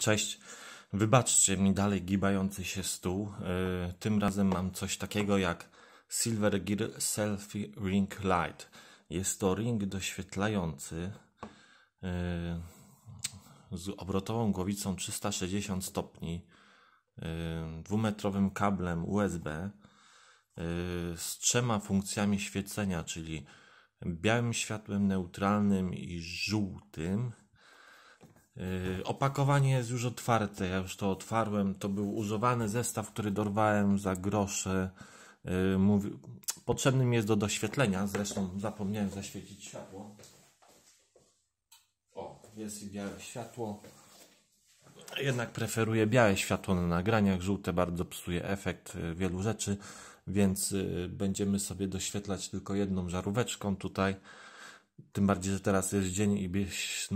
Cześć. Wybaczcie mi dalej gibający się stół. E, tym razem mam coś takiego jak Silver Gear Selfie Ring Light. Jest to ring doświetlający e, z obrotową głowicą 360 stopni, e, dwumetrowym kablem USB z trzema funkcjami świecenia, czyli białym światłem neutralnym i żółtym Yy, opakowanie jest już otwarte, ja już to otwarłem. To był używany zestaw, który dorwałem za grosze. Yy, potrzebny mi jest do doświetlenia, zresztą zapomniałem zaświecić światło. O, jest i białe światło. Jednak preferuję białe światło na nagraniach, żółte bardzo psuje efekt yy, wielu rzeczy, więc będziemy sobie doświetlać tylko jedną żaróweczką tutaj. Tym bardziej, że teraz jest dzień i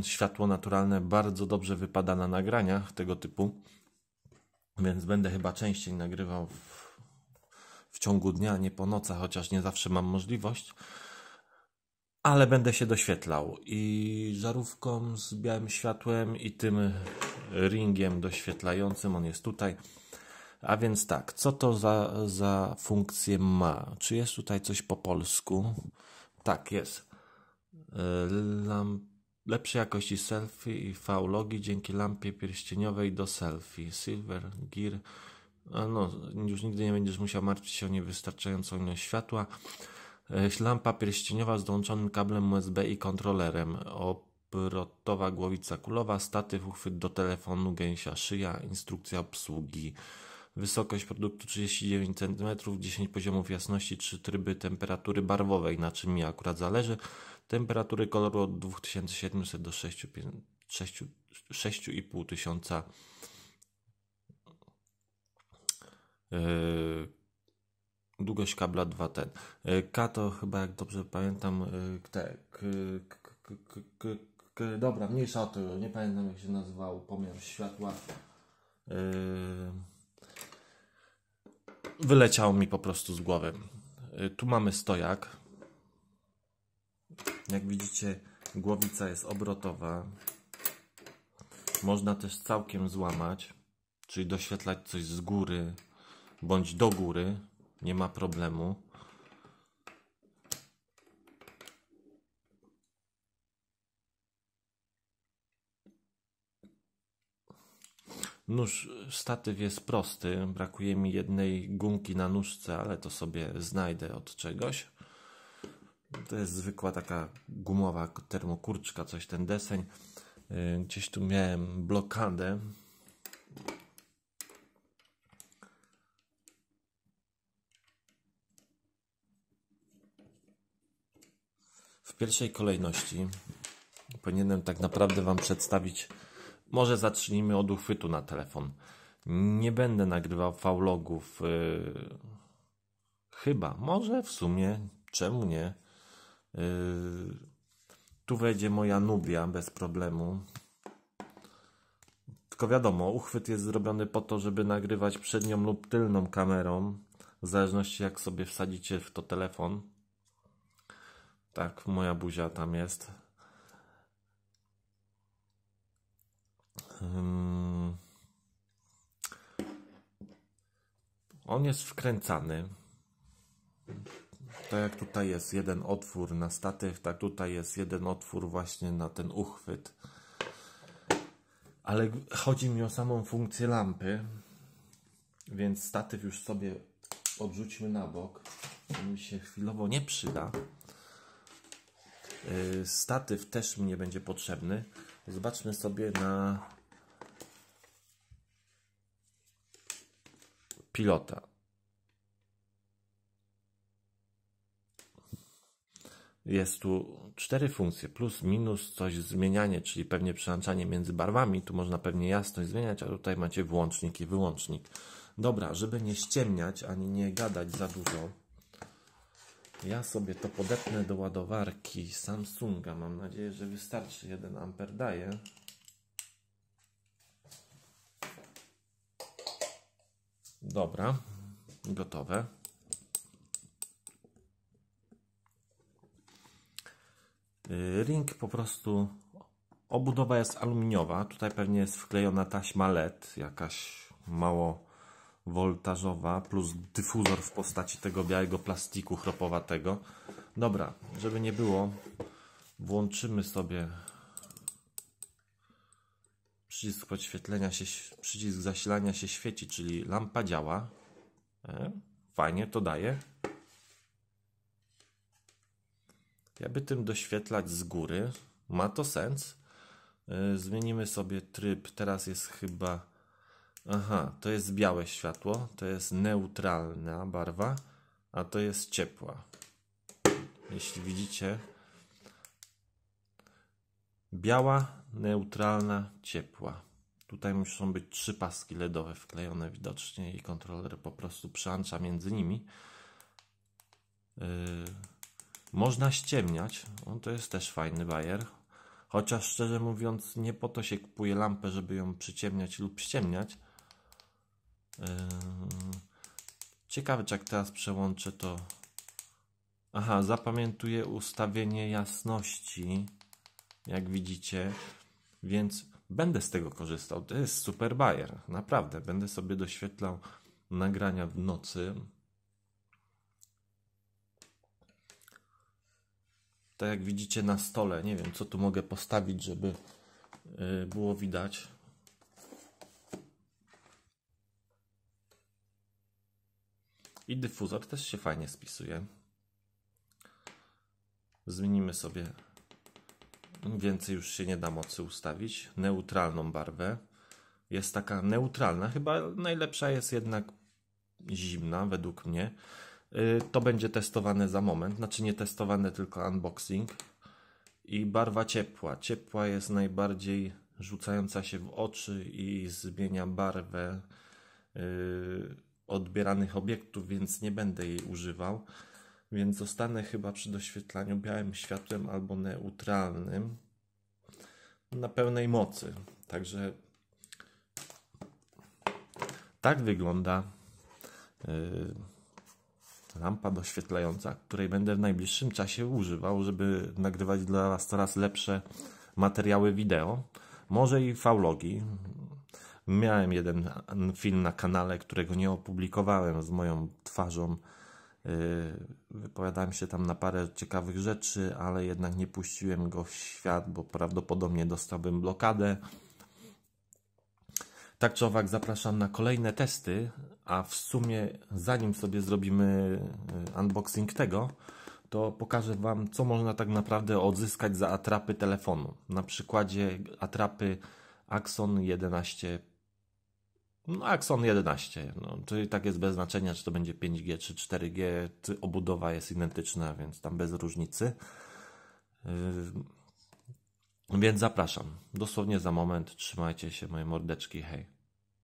światło naturalne bardzo dobrze wypada na nagraniach tego typu, więc będę chyba częściej nagrywał w, w ciągu dnia, nie po nocach, chociaż nie zawsze mam możliwość. Ale będę się doświetlał i żarówką z białym światłem i tym ringiem doświetlającym, on jest tutaj. A więc tak, co to za, za funkcję ma? Czy jest tutaj coś po polsku? Tak, jest lepszej jakości selfie i v dzięki lampie pierścieniowej do selfie. Silver Gear. No, już nigdy nie będziesz musiał martwić się o niewystarczającą ilość światła. E, lampa pierścieniowa z dołączonym kablem USB i kontrolerem. Obrotowa głowica kulowa, statyw, uchwyt do telefonu, gęsia szyja, instrukcja obsługi wysokość produktu 39 cm, 10 poziomów jasności, 3 tryby temperatury barwowej, na czym mi akurat zależy, temperatury koloru od 2700 do 6500 yy, długość kabla 2T. K to chyba, jak dobrze pamiętam, yy, te, k, dobra, mniejsza o to, nie pamiętam jak się nazywał, pomiar światła. Yy, wyleciał mi po prostu z głowy. Y, tu mamy stojak. Jak widzicie, głowica jest obrotowa. Można też całkiem złamać, czyli doświetlać coś z góry bądź do góry. Nie ma problemu. Nóż statyw jest prosty, brakuje mi jednej gumki na nóżce, ale to sobie znajdę od czegoś. To jest zwykła taka gumowa termokurczka, coś ten deseń. Y, gdzieś tu miałem blokadę. W pierwszej kolejności powinienem tak naprawdę Wam przedstawić może zacznijmy od uchwytu na telefon. Nie będę nagrywał faulogów. Yy, chyba, może w sumie, czemu nie? Yy, tu wejdzie moja Nubia bez problemu. Tylko wiadomo, uchwyt jest zrobiony po to, żeby nagrywać przednią lub tylną kamerą, w zależności jak sobie wsadzicie w to telefon. Tak, moja buzia tam jest. on jest wkręcany. Tak jak tutaj jest jeden otwór na statyw, tak tutaj jest jeden otwór właśnie na ten uchwyt. Ale chodzi mi o samą funkcję lampy, więc statyw już sobie odrzućmy na bok. Mi się chwilowo nie przyda. Yy, statyw też mi nie będzie potrzebny. Zobaczmy sobie na pilota. Jest tu cztery funkcje, plus, minus, coś zmienianie, czyli pewnie przełączanie między barwami. Tu można pewnie jasność zmieniać, a tutaj macie włącznik i wyłącznik. Dobra, żeby nie ściemniać, ani nie gadać za dużo, ja sobie to podepnę do ładowarki Samsunga. Mam nadzieję, że wystarczy 1 amper daje. Dobra, gotowe. Y, ring po prostu, obudowa jest aluminiowa, tutaj pewnie jest wklejona taśma LED, jakaś mało woltażowa, plus dyfuzor w postaci tego białego plastiku chropowatego. Dobra, żeby nie było, włączymy sobie przycisk podświetlenia się, przycisk zasilania się świeci, czyli lampa działa. E, fajnie to daje. Jakby tym doświetlać z góry, ma to sens. E, zmienimy sobie tryb. Teraz jest chyba. Aha, to jest białe światło, to jest neutralna barwa, a to jest ciepła. Jeśli widzicie, biała neutralna, ciepła. Tutaj muszą być trzy paski LEDowe wklejone widocznie i kontroler po prostu przełącza między nimi. Yy, można ściemniać, no, to jest też fajny bajer. Chociaż szczerze mówiąc, nie po to się kupuje lampę, żeby ją przyciemniać lub ściemniać. Yy, ciekawe, czy jak teraz przełączę to. Aha, zapamiętuję ustawienie jasności. Jak widzicie, więc będę z tego korzystał. To jest super bajer, naprawdę. Będę sobie doświetlał nagrania w nocy. Tak jak widzicie na stole, nie wiem co tu mogę postawić, żeby y, było widać. I dyfuzor też się fajnie spisuje. Zmienimy sobie Więcej już się nie da mocy ustawić. Neutralną barwę. Jest taka neutralna. Chyba najlepsza jest jednak zimna, według mnie. Y, to będzie testowane za moment. Znaczy nie testowane, tylko unboxing. I barwa ciepła. Ciepła jest najbardziej rzucająca się w oczy i zmienia barwę y, odbieranych obiektów, więc nie będę jej używał więc zostanę chyba przy doświetlaniu białym światłem albo neutralnym na pełnej mocy. Także tak wygląda y, lampa doświetlająca, której będę w najbliższym czasie używał, żeby nagrywać dla Was coraz lepsze materiały wideo. Może i faulogi. Miałem jeden film na kanale, którego nie opublikowałem z moją twarzą Y, wypowiadałem się tam na parę ciekawych rzeczy, ale jednak nie puściłem go w świat, bo prawdopodobnie dostałbym blokadę. Tak czy owak zapraszam na kolejne testy, a w sumie zanim sobie zrobimy y, unboxing tego, to pokażę Wam, co można tak naprawdę odzyskać za atrapy telefonu. Na przykładzie atrapy Axon 11 no, Axon 11, no, czyli tak jest bez znaczenia, czy to będzie 5G czy 4G, czy obudowa jest identyczna, więc tam bez różnicy. Yy, więc zapraszam. Dosłownie za moment. Trzymajcie się, moje mordeczki. Hej.